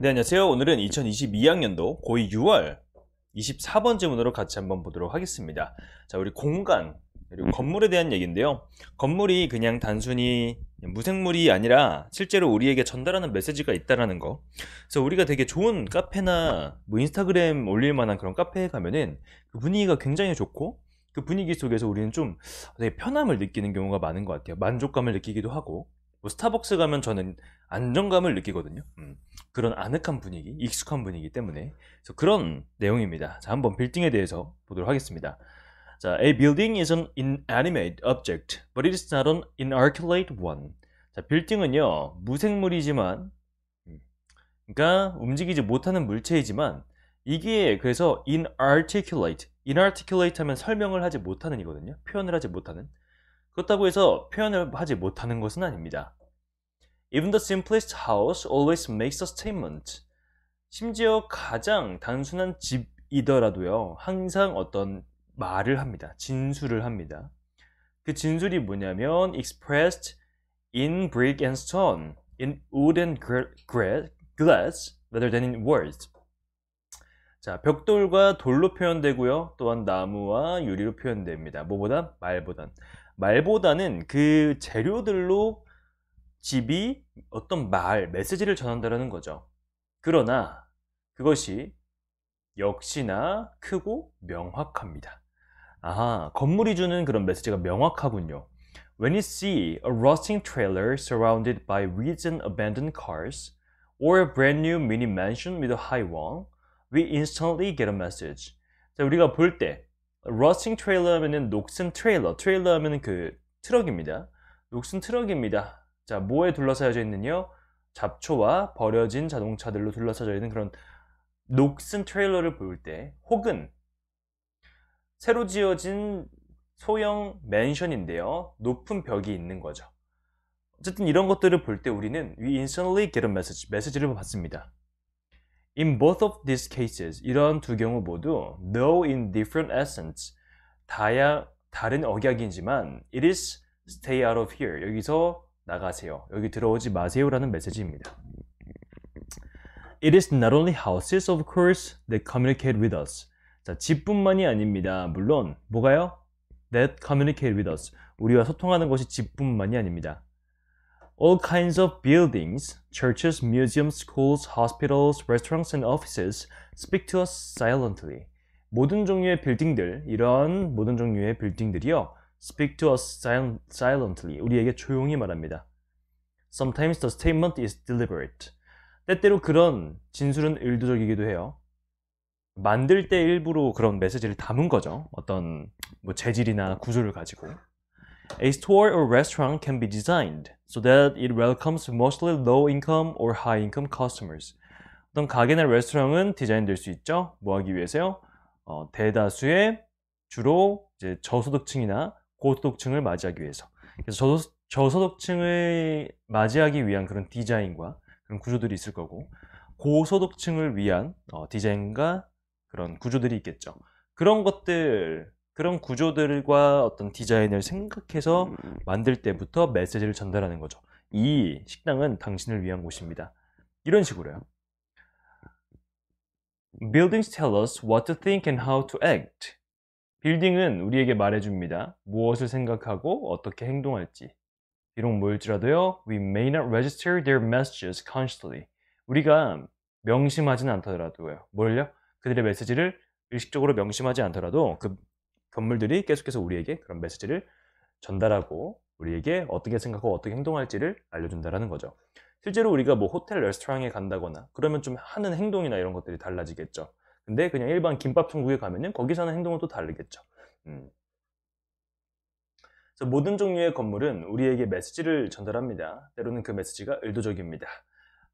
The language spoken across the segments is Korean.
네 안녕하세요 오늘은 2022학년도 고2 6월 24번 지문으로 같이 한번 보도록 하겠습니다 자 우리 공간 그리고 음. 건물에 대한 얘기인데요 건물이 그냥 단순히 무생물이 아니라 실제로 우리에게 전달하는 메시지가 있다라는 거 그래서 우리가 되게 좋은 카페나 뭐 인스타그램 올릴 만한 그런 카페에 가면은 그 분위기가 굉장히 좋고 그 분위기 속에서 우리는 좀 되게 편함을 느끼는 경우가 많은 것 같아요 만족감을 느끼기도 하고 뭐 스타벅스 가면 저는 안정감을 느끼거든요 음. 그런 아늑한 분위기, 익숙한 분위기 때문에 그래서 그런 내용입니다. 자, 한번 빌딩에 대해서 보도록 하겠습니다. 자, a building is an inanimate object, but it is not an inarticulate one. 자, 빌딩은요 무생물이지만, 음, 그러니까 움직이지 못하는 물체이지만 이게 그래서 inarticulate, inarticulate 하면 설명을 하지 못하는 이거든요. 표현을 하지 못하는. 그렇다고 해서 표현을 하지 못하는 것은 아닙니다. Even the simplest house always makes a statement. 심지어 가장 단순한 집이더라도요, 항상 어떤 말을 합니다. 진술을 합니다. 그 진술이 뭐냐면 expressed in brick and stone, in wood and glass, rather than in words. 자, 벽돌과 돌로 표현되고요. 또한 나무와 유리로 표현됩니다. 뭐보다 말보단. 말보다는 그 재료들로 집이 어떤 말, 메시지를 전한다는 라 거죠. 그러나 그것이 역시나 크고 명확합니다. 아, 건물이 주는 그런 메시지가 명확하군요. When you see a rusting trailer surrounded by weeds and abandoned cars, or a brand new mini mansion with a high wall, we instantly get a message. 자, 우리가 볼 때, rusting trailer 하면은 녹슨 트레일러, 트레일러 하면은 그 트럭입니다. 녹슨 트럭입니다. 자, 뭐에 둘러싸여져 있는요? 잡초와 버려진 자동차들로 둘러싸여 있는 그런 녹슨 트레일러를 볼 때 혹은 새로 지어진 소형 맨션인데요. 높은 벽이 있는 거죠. 어쨌든 이런 것들을 볼 때 우리는 we instantly get a message, 메시지를 받습니다. In both of these cases, 이런두 경우 모두 n o in different essence, 다야, 다른 억약이지만 it is stay out of here. 여기서 나가세요. 여기 들어오지 마세요라는 메시지입니다. It is not only houses, of course, that communicate with us. 자, 집뿐만이 아닙니다. 물론 뭐가요? That communicate with us. 우리와 소통하는 것이 집뿐만이 아닙니다. All kinds of buildings, churches, museums, schools, hospitals, restaurants, and offices speak to us silently. 모든 종류의 빌딩들, 이런 모든 종류의 빌딩들이요. speak to us silently. 우리에게 조용히 말합니다. Sometimes the statement is deliberate. 때때로 그런 진술은 의도적이기도 해요. 만들 때 일부러 그런 메시지를 담은 거죠. 어떤 뭐 재질이나 구조를 가지고. A store or restaurant can be designed so that it welcomes mostly low-income or high-income customers. 어떤 가게나 레스토랑은 디자인될 수 있죠. 뭐 하기 위해서요? 어, 대다수의 주로 이제 저소득층이나 고소득층을 맞이하기 위해서. 그래서 저소득층을 맞이하기 위한 그런 디자인과 그런 구조들이 있을 거고 고소득층을 위한 어, 디자인과 그런 구조들이 있겠죠. 그런 것들, 그런 구조들과 어떤 디자인을 생각해서 만들 때부터 메시지를 전달하는 거죠. 이 식당은 당신을 위한 곳입니다. 이런 식으로요. Buildings tell us what to think and how to act. 빌딩은 우리에게 말해줍니다. 무엇을 생각하고 어떻게 행동할지. 비록 뭘지라도요, we may not register their messages consciously. 우리가 명심하진 않더라도요. 뭘요? 그들의 메시지를 의식적으로 명심하지 않더라도 그 건물들이 계속해서 우리에게 그런 메시지를 전달하고 우리에게 어떻게 생각하고 어떻게 행동할지를 알려준다라는 거죠. 실제로 우리가 뭐 호텔 레스토랑에 간다거나 그러면 좀 하는 행동이나 이런 것들이 달라지겠죠. 근데 그냥 일반 김밥 천국에 가면은 거기서는 행동은 또 다르겠죠. 음. 모든 종류의 건물은 우리에게 메시지를 전달합니다. 때로는 그 메시지가 의도적입니다.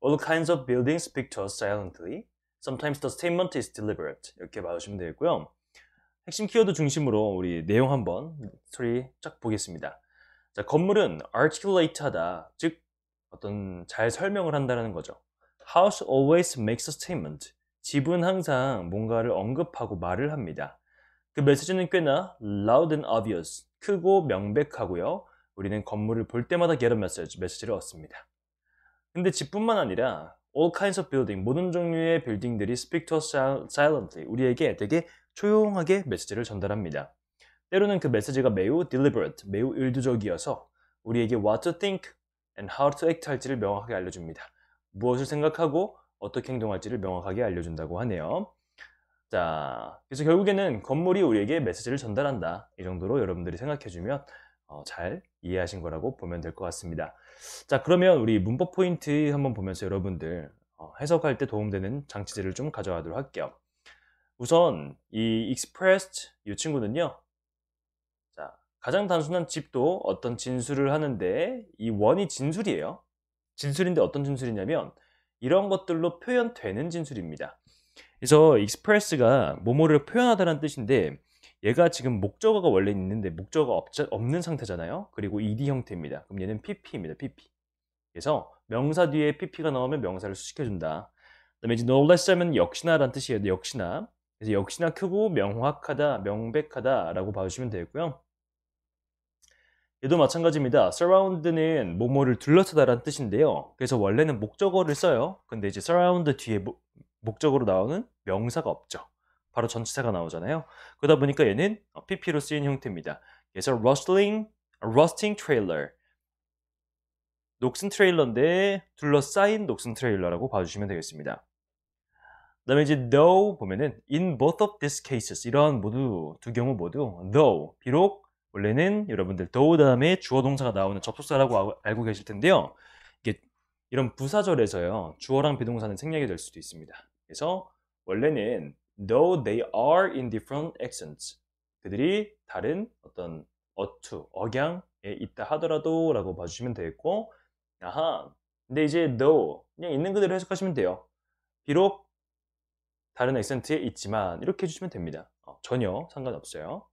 All kinds of buildings speak to us silently. Sometimes the statement is deliberate. 이렇게 봐주시면 되겠고요. 핵심 키워드 중심으로 우리 내용 한번 소리 쫙 보겠습니다. 자, 건물은 articulate하다, 즉 어떤 잘 설명을 한다는 거죠. House always makes a statement. 집은 항상 뭔가를 언급하고 말을 합니다. 그 메시지는 꽤나 loud and obvious, 크고 명백하고요. 우리는 건물을 볼 때마다 get a message, 메시지를 얻습니다. 근데 집뿐만 아니라 all kinds of building, 모든 종류의 빌딩들이 speak to us silently, 우리에게 되게 조용하게 메시지를 전달합니다. 때로는 그 메시지가 매우 deliberate, 매우 의도적이어서 우리에게 what to think and how to act 할지를 명확하게 알려줍니다. 무엇을 생각하고 어떻게 행동할지를 명확하게 알려준다고 하네요. 자, 그래서 결국에는 건물이 우리에게 메시지를 전달한다. 이 정도로 여러분들이 생각해주면 어, 잘 이해하신 거라고 보면 될 것 같습니다. 자, 그러면 우리 문법 포인트 한번 보면서 여러분들 어, 해석할 때 도움되는 장치들을 좀 가져가도록 할게요. 우선 이 expressed 이 친구는요. 자, 가장 단순한 집도 어떤 진술을 하는데 이 원이 진술이에요. 진술인데 어떤 진술이냐면 이런 것들로 표현되는 진술입니다. 그래서 익스프레스가 뭐뭐를 표현하다는 뜻인데 얘가 지금 목적어가 원래 있는데 목적어가 없자, 없는 상태잖아요. 그리고 ED 형태입니다. 그럼 얘는 PP입니다. PP. 그래서 명사 뒤에 PP가 나오면 명사를 수식해준다. 그다음에 이제 no less 하면 역시나라는 뜻이에요. 역시나. 그래서 역시나 크고 명확하다, 명백하다라고 봐주시면 되고요. 얘도 마찬가지입니다. surround는 뭐뭐를 둘러싸다라는 뜻인데요. 그래서 원래는 목적어를 써요. 근데 이제 surround 뒤에 모, 목적으로 나오는 명사가 없죠. 바로 전치사가 나오잖아요. 그러다 보니까 얘는 pp로 쓰인 형태입니다. 그래서 rustling, rusting trailer. 녹슨 트레일러인데 둘러싸인 녹슨 트레일러라고 봐주시면 되겠습니다. 그 다음에 이제 though 보면은 in both of these cases 이러한 모두 두 경우 모두 though 비록 원래는 여러분들 도 다음에 주어 동사가 나오는 접속사라고 아, 알고 계실 텐데요. 이게 이런 부사절에서요. 주어랑 비동사는 생략이 될 수도 있습니다. 그래서 원래는 though they are in different accents 그들이 다른 어떤 어투, 억양에 있다 하더라도 라고 봐주시면 되겠고 아하, 근데 이제 though 그냥 있는 그대로 해석하시면 돼요. 비록 다른 액센트에 있지만 이렇게 해주시면 됩니다. 어, 전혀 상관없어요.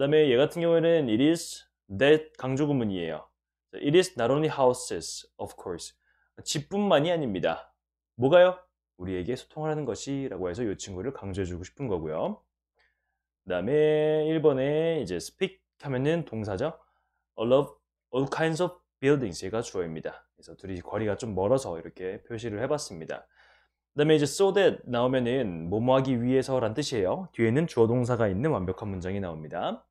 그 다음에 얘 같은 경우에는 it is that 강조구문이에요. It is not only houses, of course. 집뿐만이 아닙니다. 뭐가요? 우리에게 소통을 하는 것이 라고 해서 이 친구를 강조해주고 싶은 거고요. 그 다음에 1번에 이제 speak 하면은 동사죠. All of all kinds of buildings 얘가 주어입니다. 그래서 둘이 거리가 좀 멀어서 이렇게 표시를 해봤습니다. 그 다음에 이제 so that 나오면은 뭐뭐 하기 위해서란 뜻이에요. 뒤에는 주어 동사가 있는 완벽한 문장이 나옵니다.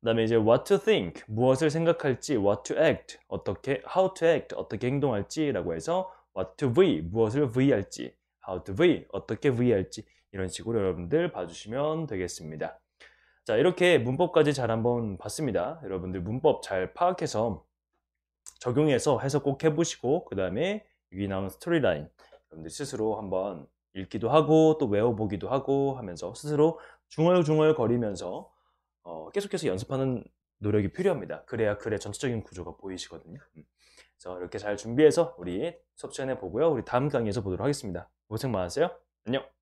그 다음에 이제 what to think, 무엇을 생각할지, what to act, 어떻게, how to act, 어떻게 행동할지 라고 해서 what to v, 무엇을 v 할지, how to v, 어떻게 v 할지 이런 식으로 여러분들 봐주시면 되겠습니다. 자 이렇게 문법까지 잘 한번 봤습니다. 여러분들 문법 잘 파악해서 적용해서 해석 꼭 해보시고 그 다음에 여기 나온 스토리라인 여러분들 스스로 한번 읽기도 하고 또 외워보기도 하고 하면서 스스로 중얼중얼 거리면서 어, 계속해서 연습하는 노력이 필요합니다. 그래야 글의 전체적인 구조가 보이시거든요. 음. 그래서 이렇게 잘 준비해서 우리 수업 시간에 보고요. 우리 다음 강의에서 보도록 하겠습니다. 고생 많으세요. 안녕.